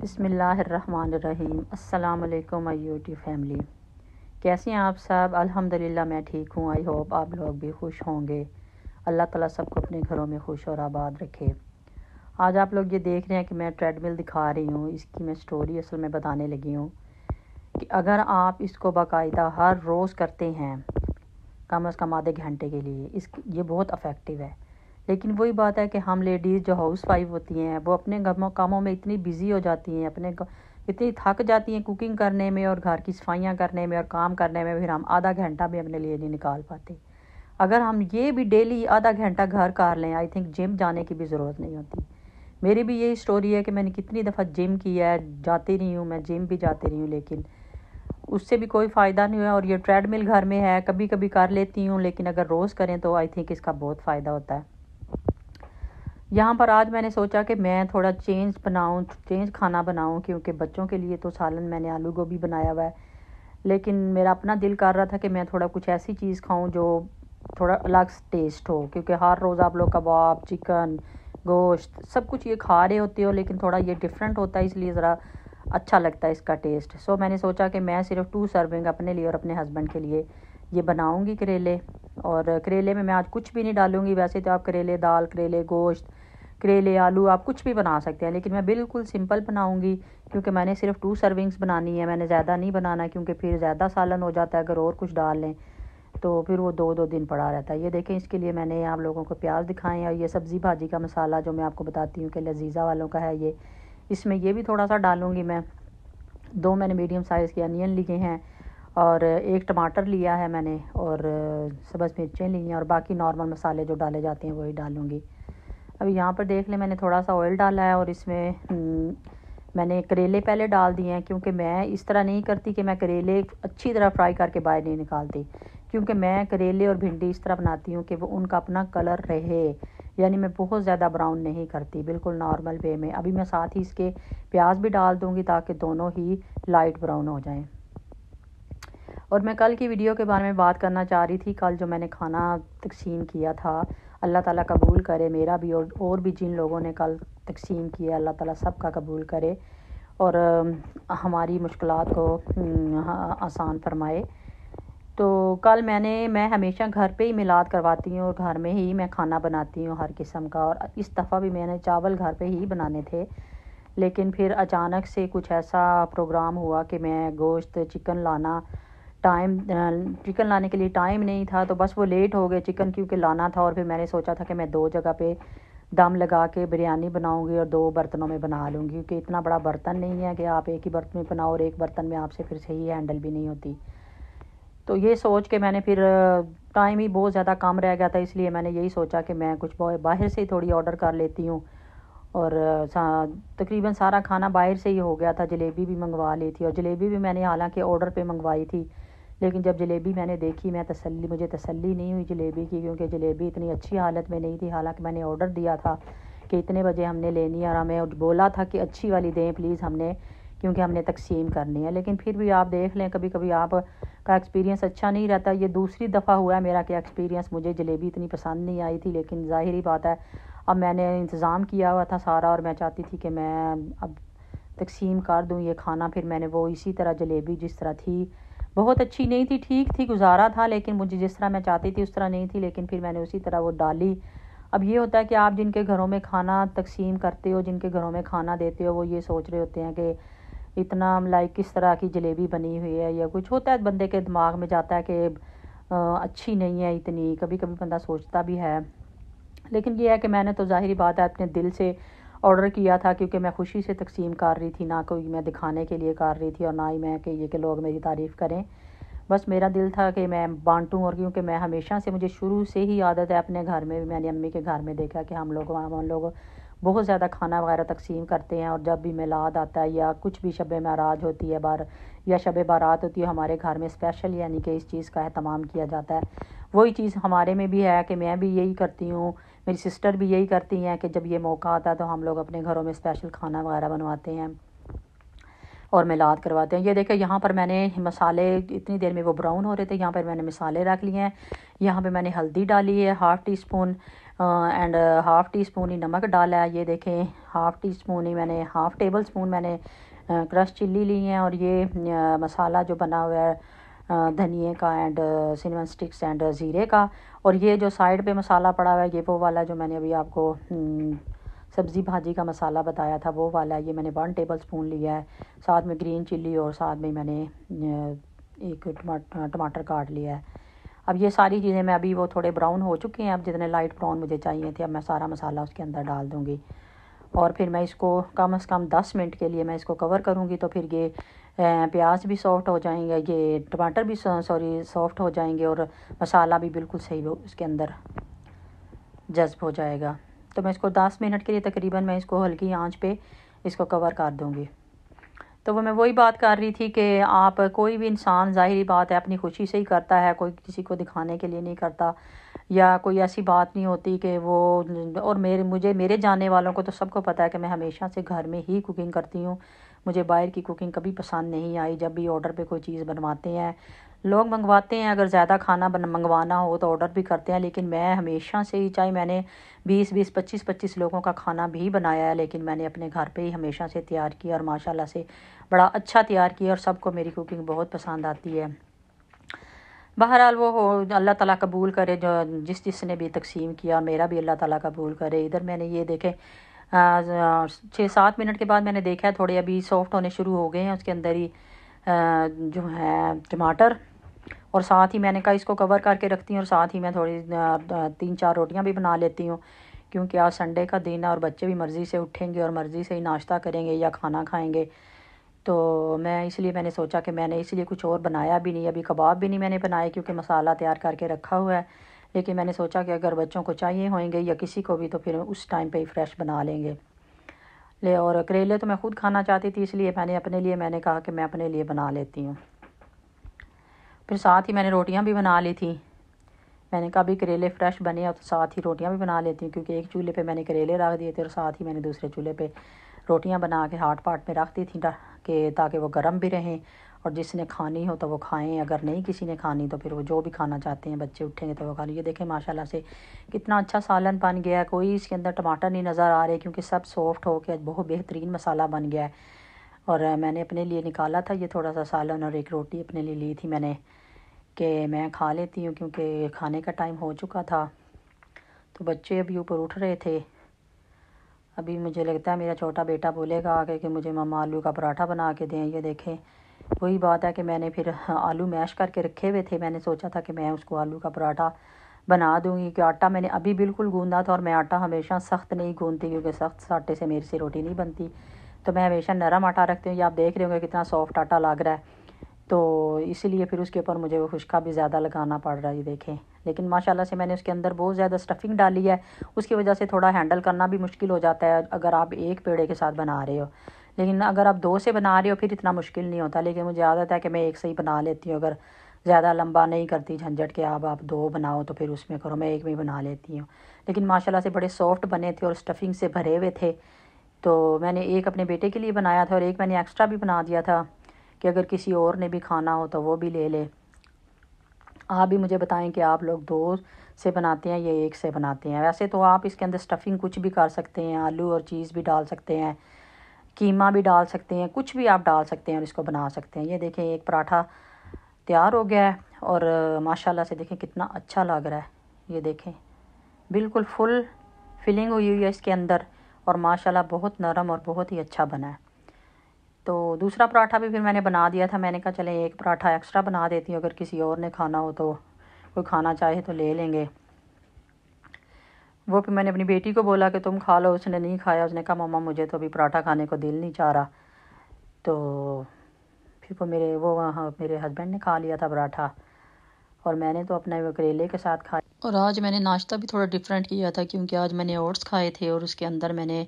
बिसमीम् अल्लाम my YouTube family कैसे हैं आप सब अल्हम्दुलिल्लाह मैं ठीक हूँ आई होप आप लोग भी खुश होंगे अल्लाह ताला सबको अपने घरों में खुश और आबाद रखे आज आप लोग ये देख रहे हैं कि मैं ट्रेडमिल दिखा रही हूँ इसकी मैं स्टोरी असल में बताने लगी हूँ कि अगर आप इसको बाकायदा हर रोज़ करते हैं कम अज़ कम आधे घंटे के लिए इस ये बहुत अफेक्टिव है लेकिन वही बात है कि हम लेडीज़ जो हाउस वाइफ होती हैं वो अपने कामों में इतनी बिज़ी हो जाती हैं अपने इतनी थक जाती हैं कुकिंग करने में और घर की सफाइयाँ करने में और काम करने में फिर हम आधा घंटा भी अपने लिए नहीं निकाल पाते अगर हम ये भी डेली आधा घंटा घर कर लें आई थिंक जिम जाने की भी ज़रूरत नहीं होती मेरी भी यही स्टोरी है कि मैंने कितनी दफ़ा जिम किया है जाती रही हूँ मैं जिम भी जाती रही हूँ लेकिन उससे भी कोई फ़ायदा नहीं हुआ और ये ट्रेडमिल घर में है कभी कभी कर लेती हूँ लेकिन अगर रोज़ करें तो आई थिंक इसका बहुत फ़ायदा होता है यहाँ पर आज मैंने सोचा कि मैं थोड़ा चेंज बनाऊँ चेंज खाना बनाऊँ क्योंकि बच्चों के लिए तो सालन मैंने आलू गोभी बनाया हुआ है लेकिन मेरा अपना दिल कर रहा था कि मैं थोड़ा कुछ ऐसी चीज़ खाऊँ जो थोड़ा अलग टेस्ट हो क्योंकि हर रोज़ आप लोग कबाब चिकन गोश्त सब कुछ ये खा रहे होते हो लेकिन थोड़ा ये डिफरेंट होता है इसलिए ज़रा अच्छा लगता है इसका टेस्ट सो मैंने सोचा कि मैं सिर्फ टू सर्विंग अपने लिए और अपने हस्बैंड के लिए ये बनाऊँगी करेले और करेले में मैं आज कुछ भी नहीं डालूँगी वैसे तो आप करेले दाल करेले गोश्त करेले आलू आप कुछ भी बना सकते हैं लेकिन मैं बिल्कुल सिंपल बनाऊँगी क्योंकि मैंने सिर्फ टू सर्विंग्स बनानी है मैंने ज़्यादा नहीं बनाना क्योंकि फिर ज़्यादा सालन हो जाता है अगर और कुछ डाल लें तो फिर वो दो दो दिन पड़ा रहता है ये देखें इसके लिए मैंने आप लोगों को प्याज दिखाएं और ये सब्ज़ी भाजी का मसाला जो मैं आपको बताती हूँ कि लजीज़ा वालों का है ये इसमें ये भी थोड़ा सा डालूँगी मैं दो मैंने मीडियम साइज़ के अनियन लिए हैं और एक टमाटर लिया है मैंने और सब्ज़ मिर्चें ली हैं और बाकी नॉर्मल मसाले जो डाले जाते हैं वही डालूँगी अब यहाँ पर देख लें मैंने थोड़ा सा ऑयल डाला है और इसमें हम्म, मैंने करेले पहले डाल दिए हैं क्योंकि मैं इस तरह नहीं करती कि मैं करेले अच्छी तरह फ्राई करके बाहर नहीं निकालती क्योंकि मैं करेले और भिंडी इस तरह बनाती हूँ कि वो उनका अपना कलर रहे यानी मैं बहुत ज़्यादा ब्राउन नहीं करती बिल्कुल नॉर्मल वे में अभी मैं साथ ही इसके प्याज भी डाल दूँगी ताकि दोनों ही लाइट ब्राउन हो जाएँ और मैं कल की वीडियो के बारे में बात करना चाह रही थी कल जो मैंने खाना तकसीम किया था अल्लाह ताला कबूल करे मेरा भी और और भी जिन लोगों ने कल तकसीम किया अल्लाह ताला सब का कबूल करे और हमारी मुश्किल को आसान फरमाए तो कल मैंने मैं हमेशा घर पे ही मिलाद करवाती हूँ और घर में ही मैं खाना बनाती हूँ हर किस्म का और इस दफ़ा भी मैंने चावल घर पे ही बनाने थे लेकिन फिर अचानक से कुछ ऐसा प्रोग्राम हुआ कि मैं गोश्त चिकन लाना टाइम चिकन लाने के लिए टाइम नहीं था तो बस वो लेट हो गए चिकन क्योंकि लाना था और फिर मैंने सोचा था कि मैं दो जगह पे दम लगा के बिरयानी बनाऊंगी और दो बर्तनों में बना लूँगी क्योंकि इतना बड़ा बर्तन नहीं है कि आप एक ही बर्तन में बनाओ और एक बर्तन में आपसे फिर सही हैंडल भी नहीं होती तो ये सोच के मैंने फिर टाइम ही बहुत ज़्यादा कम रह गया था इसलिए मैंने यही सोचा कि मैं कुछ बाहर से ही थोड़ी ऑर्डर कर लेती हूँ और सा, तकरीबन सारा खाना बाहर से ही हो गया था जलेबी भी मंगवा ली थी और जलेबी भी मैंने हालांकि ऑर्डर पे मंगवाई थी लेकिन जब जलेबी मैंने देखी मैं तसल्ली मुझे तसल्ली नहीं हुई जलेबी की क्योंकि जलेबी इतनी अच्छी हालत में नहीं थी हालांकि मैंने ऑर्डर दिया था कि इतने बजे हमने लेनी है और हमें बोला था कि अच्छी वाली दें प्लीज़ हमने क्योंकि हमने तकसीम करनी है लेकिन फिर भी आप देख लें कभी कभी आप का एक्सपीरियंस अच्छा नहीं रहता ये दूसरी दफ़ा हुआ है मेरा कि एक्सपीरियंस मुझे जलेबी इतनी पसंद नहीं आई थी लेकिन ज़ाहिर बात है अब मैंने इंतज़ाम किया हुआ था सारा और मैं चाहती थी कि मैं अब तकसीम कर दूँ ये खाना फिर मैंने वो इसी तरह जलेबी जिस तरह थी बहुत अच्छी नहीं थी ठीक थी गुजारा था लेकिन मुझे जिस तरह मैं चाहती थी उस तरह नहीं थी लेकिन फिर मैंने उसी तरह वो डाली अब ये होता है कि आप जिनके घरों में खाना तकसीम करते हो जिनके घरों में खाना देते हो वो ये सोच रहे होते हैं कि इतना लाइक किस तरह की जलेबी बनी हुई है या कुछ होता है बंदे के दिमाग में जाता है कि अच्छी नहीं है इतनी कभी कभी बंदा सोचता भी है लेकिन ये है कि मैंने तो ज़ाहिर बात है अपने दिल से ऑर्डर किया था क्योंकि मैं खुशी से तकसीम कर रही थी ना कोई मैं दिखाने के लिए कर रही थी और ना ही मैं कि ये कि लोग मेरी तारीफ़ करें बस मेरा दिल था कि मैं बांटूं और क्योंकि मैं हमेशा से मुझे शुरू से ही आदत है अपने घर में भी मैंने अम्मी के घर में देखा कि हम लोग हम लोग बहुत ज़्यादा खाना वगैरह तकसीम करते हैं और जब भी मिलाद आता है या कुछ भी शब महराज होती है बार या शब बारात होती है हमारे घर में स्पेशल यानी कि इस चीज़ का अहतमाम किया जाता है वही चीज़ हमारे में भी है कि मैं भी यही करती हूँ मेरी सिस्टर भी यही करती हैं कि जब ये मौका आता है तो हम लोग अपने घरों में स्पेशल खाना वगैरह बनवाते हैं और मिलाद करवाते हैं ये देखें यहाँ पर मैंने मसाले इतनी देर में वो ब्राउन हो रहे थे यहाँ पर मैंने मसाले रख लिए हैं यहाँ पे मैंने हल्दी डाली है half teaspoon and half teaspoon ही नमक डाला है ये देखें हाफ़ टी स्पून ही मैंने हाफ़ टेबल स्पून मैंने क्रश चिल्ली ली है और ये मसाला जो बना हुआ है धनिए का एंड सिनेमन स्टिक्स एंड ज़ीरे का और ये जो साइड पे मसाला पड़ा हुआ है ये वो वाला जो मैंने अभी आपको हम्म, सब्ज़ी भाजी का मसाला बताया था वो वाला ये मैंने वन टेबल स्पून लिया है साथ में ग्रीन चिल्ली और साथ में मैंने एक टमाटर काट लिया है अब ये सारी चीज़ें मैं अभी वो थोड़े ब्राउन हो चुके हैं अब जितने लाइट ब्राउन मुझे चाहिए थे अब मैं सारा मसाला उसके अंदर डाल दूँगी और फिर मैं इसको कम से कम दस मिनट के लिए मैं इसको कवर करूँगी तो फिर ये प्याज भी सॉफ्ट हो जाएंगे ये टमाटर भी सॉरी सॉफ्ट हो जाएंगे और मसाला भी बिल्कुल सही उसके अंदर जज्ब हो जाएगा तो मैं इसको दस मिनट के लिए तकरीबन मैं इसको हल्की आंच पे इसको कवर कर दूँगी तो वो मैं वही बात कर रही थी कि आप कोई भी इंसान ज़ाहिर बात है अपनी खुशी से ही करता है कोई किसी को दिखाने के लिए नहीं करता या कोई ऐसी बात नहीं होती कि वो और मेरे मुझे मेरे जानने वालों को तो सबको पता है कि मैं हमेशा से घर में ही कुकिंग करती हूँ मुझे बाहर की कुकिंग कभी पसंद नहीं आई जब भी ऑर्डर पे कोई चीज़ बनवाते हैं लोग मंगवाते हैं अगर ज़्यादा खाना बन मंगवाना हो तो ऑर्डर भी करते हैं लेकिन मैं हमेशा से ही चाहे मैंने 20 बीस पच्चीस पच्चीस लोगों का खाना भी बनाया है लेकिन मैंने अपने घर पे ही हमेशा से तैयार किया और माशाल्लाह से बड़ा अच्छा तैयार किया और सबको मेरी कुकिंग बहुत पसंद आती है बहरहाल वो हो अल्लाह ताला कबूल करे जो जिस जिसने भी तकसीम किया मेरा भी अल्लाह ताला कबूल करे इधर मैंने ये देखे छः सात मिनट के बाद मैंने देखा है थोड़े अभी सॉफ्ट होने शुरू हो गए हैं उसके अंदर ही जो है टमाटर और साथ ही मैंने कहा इसको कवर करके रखती हूँ और साथ ही मैं थोड़ी तीन चार रोटियाँ भी बना लेती हूँ क्योंकि आज संडे का दिन है और बच्चे भी मर्ज़ी से उठेंगे और मर्ज़ी से ही नाश्ता करेंगे या खाना खाएँगे तो मैं इसलिए मैंने सोचा कि मैंने इसलिए कुछ और बनाया भी नहीं अभी कबाब भी नहीं मैंने बनाए क्योंकि मसाला तैयार करके रखा हुआ है लेकिन मैंने सोचा कि अगर बच्चों को चाहिए होंगे या किसी को भी तो फिर उस टाइम पे ही फ्रेश बना लेंगे ले और करेले तो मैं खुद खाना चाहती थी इसलिए मैंने अपने लिए मैंने कहा कि मैं अपने लिए बना लेती हूँ फिर साथ ही मैंने रोटियाँ भी बना ली थी मैंने कहा भी करेले फ्रेश बने और तो साथ ही रोटियाँ भी बना लेती हूँ क्योंकि एक चूल्हे पे मैंने करेले रख दिए थे और साथ ही मैंने दूसरे चूल्हे पे रोटियां बना के हाट पाट में रखती थी कि ताकि वो गर्म भी रहें और जिसने खानी हो तो वो खाएं अगर नहीं किसी ने खानी तो फिर वो जो भी खाना चाहते हैं बच्चे उठेंगे तो वो खा ये देखें माशाल्लाह से कितना अच्छा सालन बन गया है कोई इसके अंदर टमाटर नहीं नज़र आ रहे क्योंकि सब सॉफ्ट हो के बहुत बेहतरीन मसाला बन गया है और मैंने अपने लिए निकाला था ये थोड़ा सा सालन और एक रोटी अपने लिए ली थी मैंने कि मैं खा लेती हूँ क्योंकि खाने का टाइम हो चुका था तो बच्चे अभी ऊपर उठ रहे थे अभी मुझे लगता है मेरा छोटा बेटा बोलेगा आगे कि मुझे मामा आलू का पराठा बना के दें ये देखें वही बात है कि मैंने फिर हाँ, आलू मैश करके रखे हुए थे मैंने सोचा था कि मैं उसको आलू का पराठा बना दूँगी कि आटा मैंने अभी बिल्कुल गूंदा था और मैं आटा हमेशा सख्त नहीं गूंदती क्योंकि सख्त आटे से मेरी से रोटी नहीं बनती तो मैं हमेशा नरम आटा रखती हूँ ये आप देख रहे होंगे कितना सॉफ्ट आटा लग रहा है तो इसीलिए फिर उसके ऊपर मुझे वो खुशका भी ज़्यादा लगाना पड़ रहा है ये देखें लेकिन माशाल्लाह से मैंने उसके अंदर बहुत ज़्यादा स्टफिंग डाली है उसकी वजह से थोड़ा हैंडल करना भी मुश्किल हो जाता है अगर आप एक पेड़े के साथ बना रहे हो लेकिन अगर आप दो से बना रहे हो फिर इतना मुश्किल नहीं होता लेकिन मुझे आदत है कि मैं एक से ही बना लेती हूँ अगर ज़्यादा लंबा नहीं करती झंझट के आप आप दो बनाओ तो फिर उसमें करो मैं एक में बना लेती हूँ लेकिन माशाल्लाह से बड़े सॉफ्ट बने थे और स्टफिंग से भरे हुए थे तो मैंने एक अपने बेटे के लिए बनाया था और एक मैंने एक्स्ट्रा भी बना दिया था कि अगर किसी और ने भी खाना हो तो वो भी ले ले आप भी मुझे बताएं कि आप लोग दो से बनाते हैं या एक से बनाते हैं वैसे तो आप इसके अंदर स्टफ़िंग कुछ भी कर सकते हैं आलू और चीज़ भी डाल सकते हैं कीमा भी डाल सकते हैं कुछ भी आप डाल सकते हैं और इसको बना सकते हैं ये देखें एक पराठा तैयार हो गया है और माशाल्लाह से देखें कितना अच्छा लग रहा है ये देखें बिल्कुल फुल फिलिंग हुई हुई है इसके अंदर और माशाल्लाह बहुत नरम और बहुत ही अच्छा बना है तो दूसरा पराठा भी फिर मैंने बना दिया था मैंने कहा चले एक पराठा एक्स्ट्रा बना देती हूँ अगर किसी और ने खाना हो तो कोई खाना चाहे तो ले लेंगे वो फिर मैंने अपनी बेटी को बोला कि तुम खा लो उसने नहीं खाया उसने कहा मम्मा मुझे तो अभी पराठा खाने को दिल नहीं चाह रहा तो फिर वो मेरे वो वहाँ मेरे हस्बैंड ने खा लिया था पराठा और मैंने तो अपने करेले के साथ खाया और आज मैंने नाश्ता भी थोड़ा डिफरेंट किया था क्योंकि आज मैंने ओट्स खाए थे और उसके अंदर मैंने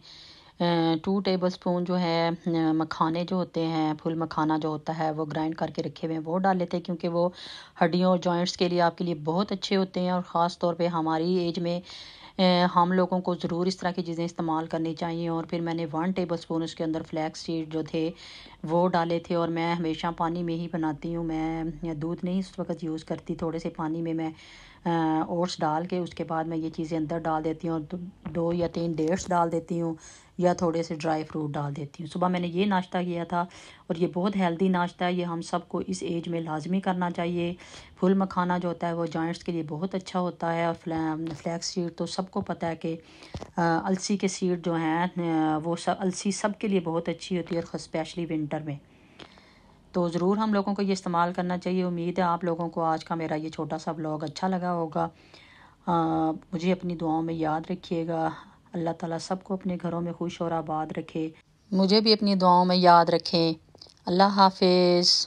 टू टेबल स्पून जो है मखाने जो होते हैं फुल मखाना जो होता है वो ग्राइंड करके रखे हुए हैं वो डाल लेते हैं क्योंकि वो हड्डियों और जॉइंट्स के लिए आपके लिए बहुत अच्छे होते हैं और ख़ास तौर पे हमारी एज में हम लोगों को ज़रूर इस तरह की चीज़ें इस्तेमाल करनी चाहिए और फिर मैंने वन टेबल स्पून उसके अंदर फ्लैक्स सीड जो थे वो डाले थे और मैं हमेशा पानी में ही बनाती हूँ मैं दूध नहीं उस वक्त यूज़ करती थोड़े से पानी में मैं ओट्स डाल के उसके बाद मैं ये चीज़ें अंदर डाल देती हूँ और दो या तीन डेट्स डाल देती हूँ या थोड़े से ड्राई फ्रूट डाल देती हूँ सुबह मैंने ये नाश्ता किया था और ये बहुत हेल्दी नाश्ता है ये हम सबको इस एज में लाजमी करना चाहिए फुल मखाना जो होता है वो जॉइंट्स के लिए बहुत अच्छा होता है और फ्लै, फ्लैक्स सीड तो सबको पता है कि अलसी के सीड जो हैं वो सब अलसी सब के लिए बहुत अच्छी होती है और स्पेशली विंटर में तो ज़रूर हम लोगों को ये इस्तेमाल करना चाहिए उम्मीद है आप लोगों को आज का मेरा ये छोटा सा ब्लॉग अच्छा लगा होगा आ, मुझे अपनी दुआओं में याद रखिएगा अल्लाह ताला सबको अपने घरों में खुश और आबाद रखे मुझे भी अपनी दुआओं में याद रखें अल्लाह हाफिज़